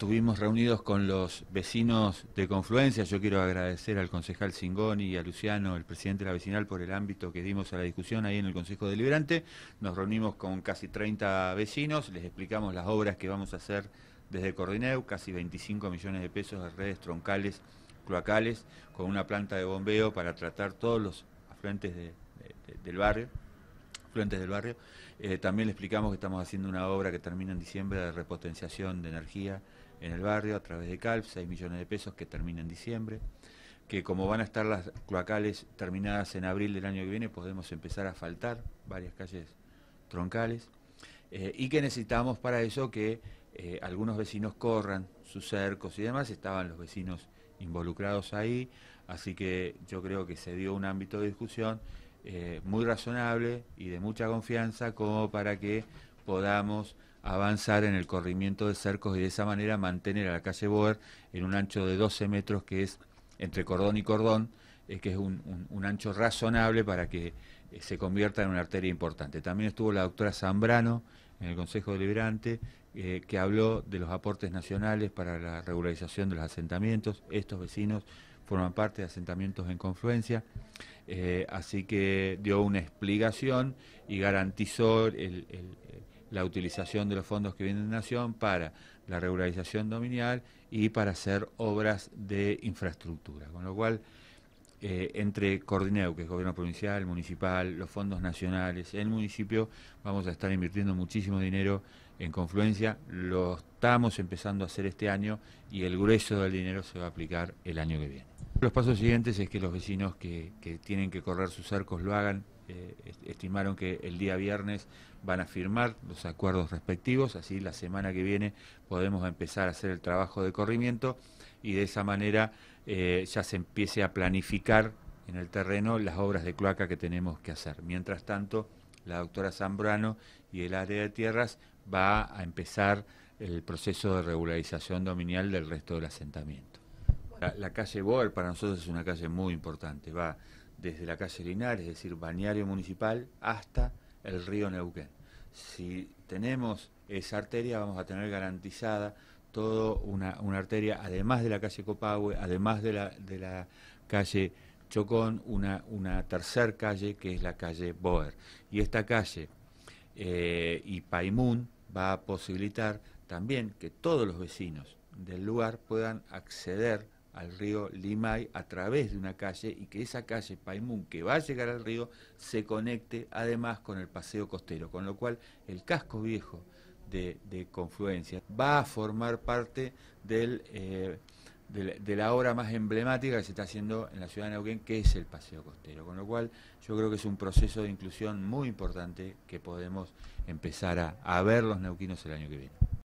Estuvimos reunidos con los vecinos de Confluencia. Yo quiero agradecer al concejal Singoni y a Luciano, el presidente de la vecinal, por el ámbito que dimos a la discusión ahí en el Consejo Deliberante. Nos reunimos con casi 30 vecinos, les explicamos las obras que vamos a hacer desde Cordineu, casi 25 millones de pesos de redes troncales, cloacales, con una planta de bombeo para tratar todos los afluentes del barrio Afluentes del barrio. Eh, también le explicamos que estamos haciendo una obra que termina en diciembre de repotenciación de energía en el barrio a través de CALF, 6 millones de pesos que termina en diciembre, que como van a estar las cloacales terminadas en abril del año que viene, podemos empezar a faltar varias calles troncales, eh, y que necesitamos para eso que eh, algunos vecinos corran sus cercos y demás, estaban los vecinos involucrados ahí, así que yo creo que se dio un ámbito de discusión eh, muy razonable y de mucha confianza como para que podamos avanzar en el corrimiento de cercos y de esa manera mantener a la calle Boer en un ancho de 12 metros que es entre cordón y cordón, es eh, que es un, ancho razonable para que eh, se convierta en una arteria importante. También estuvo la doctora Zambrano en el Consejo Deliberante, eh, que habló de los aportes nacionales para la regularización de los asentamientos. Estos vecinos forman parte de asentamientos en confluencia, así que dio una explicación y garantizó el la utilización de los fondos que vienen de Nación para la regularización dominial y para hacer obras de infraestructura. Con lo cual, eh, entre Cordineu, que es gobierno provincial, municipal, los fondos nacionales, el municipio, vamos a estar invirtiendo muchísimo dinero en confluencia. Lo estamos empezando a hacer este año y el grueso del dinero se va a aplicar el año que viene. Los pasos siguientes es que los vecinos que, que tienen que correr sus cercos lo hagan eh, estimaron que el día viernes van a firmar los acuerdos respectivos, así la semana que viene podemos empezar a hacer el trabajo de corrimiento y de esa manera eh, ya se empiece a planificar en el terreno las obras de cloaca que tenemos que hacer. Mientras tanto, la doctora Zambrano y el área de tierras va a empezar el proceso de regularización dominial del resto del asentamiento. La, calle Boer para nosotros es una calle muy importante, va desde la calle Linares, es decir, Baniario municipal, hasta el río Neuquén. Si tenemos esa arteria, vamos a tener garantizada toda una, arteria, además de la calle Copahue, además de la, calle Chocón, una, una tercer calle que es la calle Boer. Y esta calle eh, y Paimún va a posibilitar también que todos los vecinos del lugar puedan acceder al río Limay a través de una calle y que esa calle Paimún que va a llegar al río se conecte además con el paseo costero, con lo cual el casco viejo de, Confluencia va a formar parte del, eh, de, la obra más emblemática que se está haciendo en la ciudad de Neuquén, que es el paseo costero, con lo cual yo creo que es un proceso de inclusión muy importante que podemos empezar a ver los neuquinos el año que viene.